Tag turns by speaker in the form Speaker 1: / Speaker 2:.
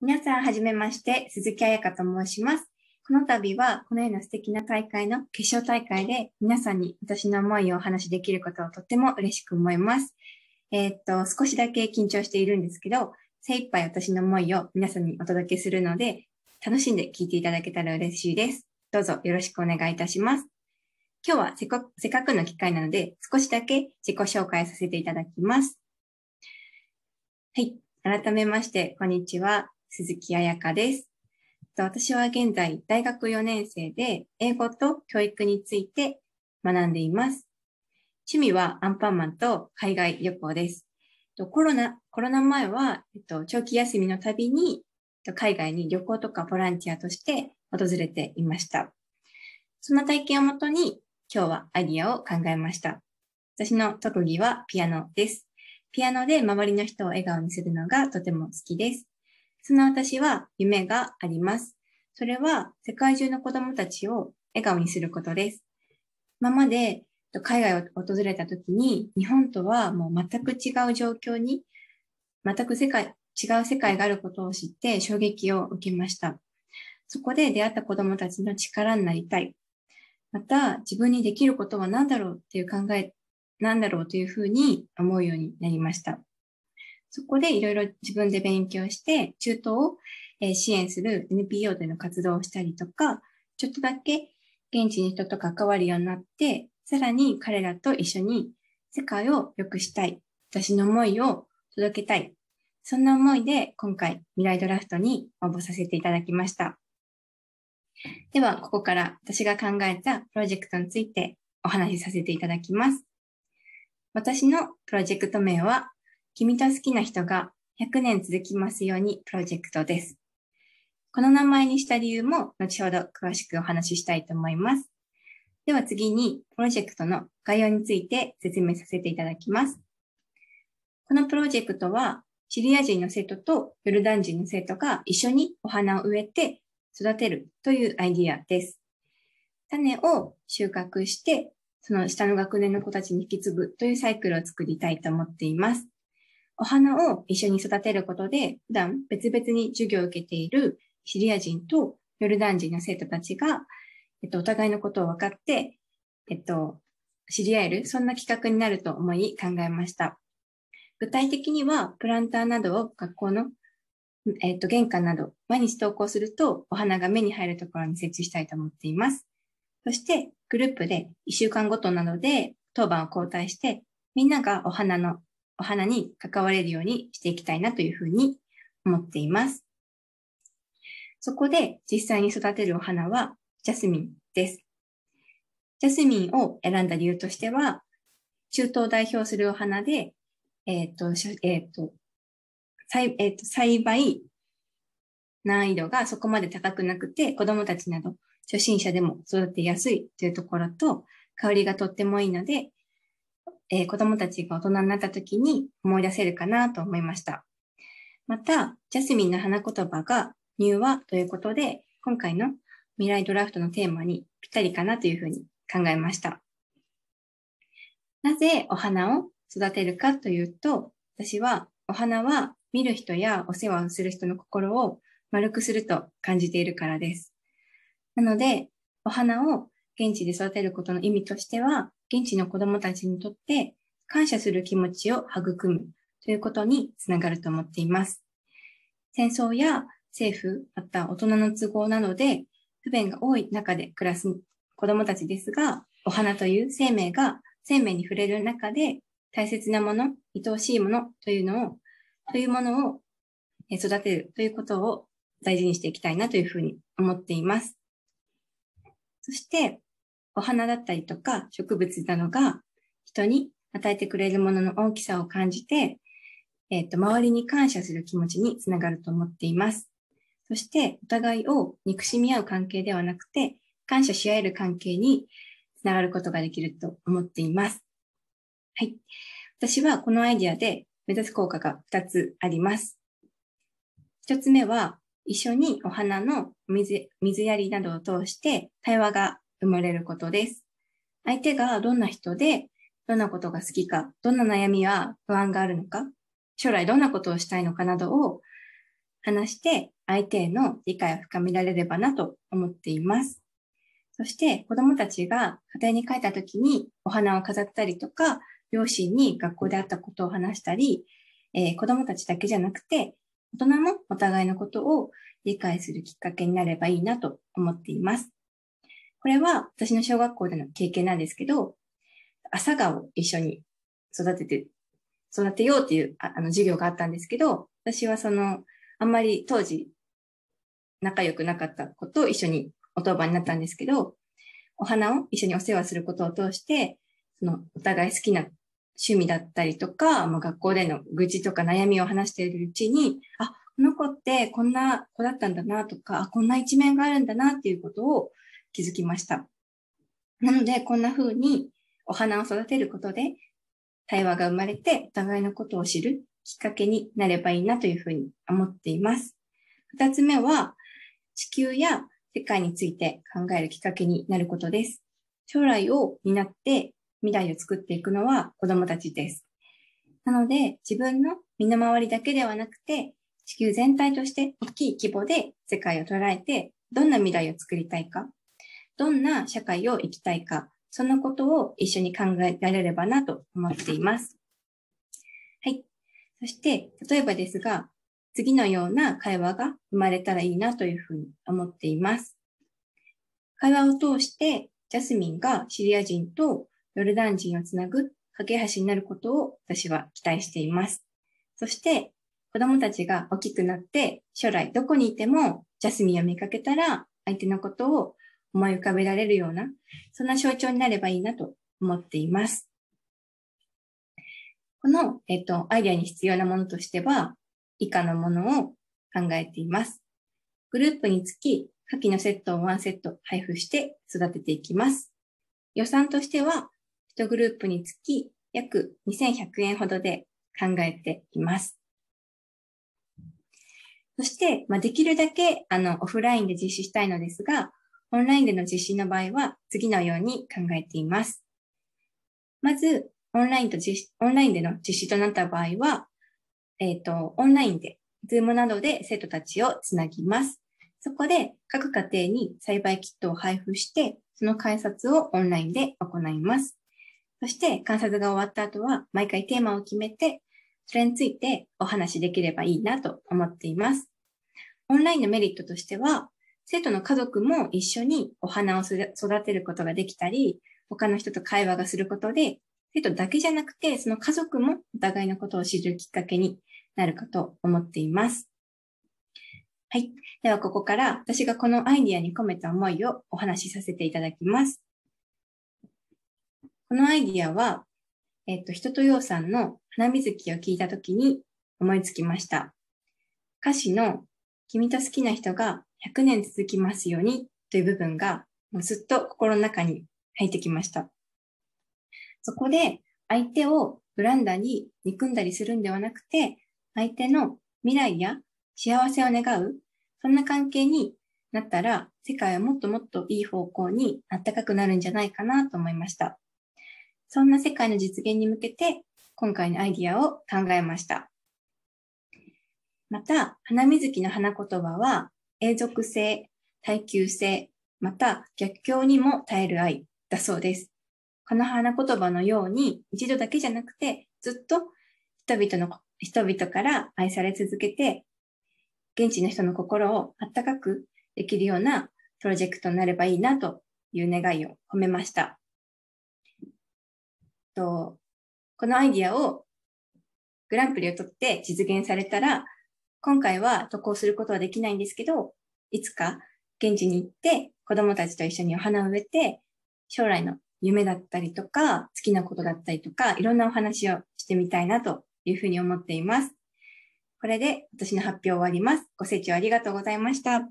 Speaker 1: 皆さん、はじめまして、鈴木彩香と申します。この度は、このような素敵な大会の決勝大会で、皆さんに私の思いをお話しできることをとっても嬉しく思います。えー、っと、少しだけ緊張しているんですけど、精一杯私の思いを皆さんにお届けするので、楽しんで聞いていただけたら嬉しいです。どうぞよろしくお願いいたします。今日はせこせっかくの機会なので、少しだけ自己紹介させていただきます。はい。改めまして、こんにちは。鈴木彩香です。私は現在大学4年生で英語と教育について学んでいます。趣味はアンパンマンと海外旅行です。コロナ、コロナ前は、えっと、長期休みのたびに、海外に旅行とかボランティアとして訪れていました。そんな体験をもとに、今日はアイディアを考えました。私の特技はピアノです。ピアノで周りの人を笑顔にするのがとても好きです。その私は夢があります。それは世界中の子供たちを笑顔にすることです。今まで海外を訪れた時に日本とはもう全く違う状況に全く世界違う世界があることを知って衝撃を受けました。そこで出会った子供たちの力になりたい。また自分にできることは何だろうっていう考え、何だろうというふうに思うようになりました。そこでいろいろ自分で勉強して、中東を支援する NPO での活動をしたりとか、ちょっとだけ現地の人と関わるようになって、さらに彼らと一緒に世界を良くしたい。私の思いを届けたい。そんな思いで今回未来ドラフトに応募させていただきました。では、ここから私が考えたプロジェクトについてお話しさせていただきます。私のプロジェクト名は君と好きな人が100年続きますようにプロジェクトです。この名前にした理由も後ほど詳しくお話ししたいと思います。では次にプロジェクトの概要について説明させていただきます。このプロジェクトはシリア人の生徒とヨルダン人の生徒が一緒にお花を植えて育てるというアイディアです。種を収穫して、その下の学年の子たちに引き継ぐというサイクルを作りたいと思っています。お花を一緒に育てることで、普段別々に授業を受けているシリア人とヨルダン人の生徒たちが、えっと、お互いのことを分かって、えっと、知り合える、そんな企画になると思い考えました。具体的には、プランターなどを学校の、えっと、玄関など、毎日投稿すると、お花が目に入るところに設置したいと思っています。そして、グループで1週間ごとなどで当番を交代して、みんながお花のお花に関われるようにしていきたいなというふうに思っています。そこで実際に育てるお花はジャスミンです。ジャスミンを選んだ理由としては、中東を代表するお花で、えっ、ー、と、えっ、ー、と、栽えーと、と栽培難易度がそこまで高くなくて、子供たちなど初心者でも育てやすいというところと、香りがとってもいいので、えー、子供たちが大人になった時に思い出せるかなと思いました。また、ジャスミンの花言葉が入和ということで、今回の未来ドラフトのテーマにぴったりかなというふうに考えました。なぜお花を育てるかというと、私はお花は見る人やお世話をする人の心を丸くすると感じているからです。なので、お花を現地で育てることの意味としては、現地の子供たちにとって感謝する気持ちを育むということにつながると思っています。戦争や政府、また大人の都合などで不便が多い中で暮らす子供たちですが、お花という生命が生命に触れる中で大切なもの、愛おしいものというのを、というものを育てるということを大事にしていきたいなというふうに思っています。そして、お花だったりとか植物などが人に与えてくれるものの大きさを感じて、えっ、ー、と、周りに感謝する気持ちにつながると思っています。そして、お互いを憎しみ合う関係ではなくて、感謝し合える関係につながることができると思っています。はい。私はこのアイディアで目指す効果が2つあります。1つ目は、一緒にお花の水水やりなどを通して対話が生まれることです。相手がどんな人で、どんなことが好きか、どんな悩みや不安があるのか、将来どんなことをしたいのかなどを話して相手への理解を深められればなと思っています。そして子供たちが家庭に帰った時にお花を飾ったりとか、両親に学校であったことを話したり、えー、子供たちだけじゃなくて、大人もお互いのことを理解するきっかけになればいいなと思っています。これは私の小学校での経験なんですけど、朝顔を一緒に育てて、育てようっていうあの授業があったんですけど、私はその、あんまり当時仲良くなかった子と一緒にお当番になったんですけど、お花を一緒にお世話することを通して、そのお互い好きな趣味だったりとか、まあ、学校での愚痴とか悩みを話しているうちに、あ、この子ってこんな子だったんだなとか、こんな一面があるんだなっていうことを気づきました。なので、こんな風にお花を育てることで、対話が生まれて、お互いのことを知るきっかけになればいいなというふうに思っています。二つ目は、地球や世界について考えるきっかけになることです。将来を担って未来を作っていくのは子供たちです。なので、自分の身の回りだけではなくて、地球全体として大きい規模で世界を捉えて、どんな未来を作りたいか、どんな社会を生きたいか、そのことを一緒に考えられればなと思っています。はい。そして、例えばですが、次のような会話が生まれたらいいなというふうに思っています。会話を通して、ジャスミンがシリア人とヨルダン人をつなぐ架け橋になることを私は期待しています。そして、子供たちが大きくなって、将来どこにいてもジャスミンを見かけたら、相手のことを思い浮かべられるような、そんな象徴になればいいなと思っています。この、えっと、アイデアに必要なものとしては、以下のものを考えています。グループにつき、下記のセットを1セット配布して育てていきます。予算としては、1グループにつき約2100円ほどで考えています。そして、まあ、できるだけあのオフラインで実施したいのですが、オンラインでの実施の場合は次のように考えています。まず、オンラインと実オンラインでの実施となった場合は、えっ、ー、と、オンラインで、Zoom などで生徒たちをつなぎます。そこで各家庭に栽培キットを配布して、その観察をオンラインで行います。そして観察が終わった後は、毎回テーマを決めて、それについてお話しできればいいなと思っています。オンラインのメリットとしては、生徒の家族も一緒にお花を育てることができたり、他の人と会話がすることで、生徒だけじゃなくて、その家族もお互いのことを知るきっかけになるかと思っています。はい。ではここから私がこのアイディアに込めた思いをお話しさせていただきます。このアイディアは、えっと、人ととようさんの花水木を聞いたときに思いつきました。歌詞の君と好きな人が100年続きますようにという部分が、もうずっと心の中に入ってきました。そこで、相手を恨んだり、憎んだりするんではなくて、相手の未来や幸せを願う、そんな関係になったら、世界はもっともっといい方向にあったかくなるんじゃないかなと思いました。そんな世界の実現に向けて、今回のアイディアを考えました。また、花水木の花言葉は、永続性、耐久性、また逆境にも耐える愛だそうです。この花言葉のように、一度だけじゃなくて、ずっと人々の、人々から愛され続けて、現地の人の心をあったかくできるようなプロジェクトになればいいなという願いを込めました。とこのアイディアをグランプリを取って実現されたら、今回は渡航することはできないんですけど、いつか現地に行って子供たちと一緒にお花を植えて、将来の夢だったりとか、好きなことだったりとか、いろんなお話をしてみたいなというふうに思っています。これで私の発表を終わります。ご清聴ありがとうございました。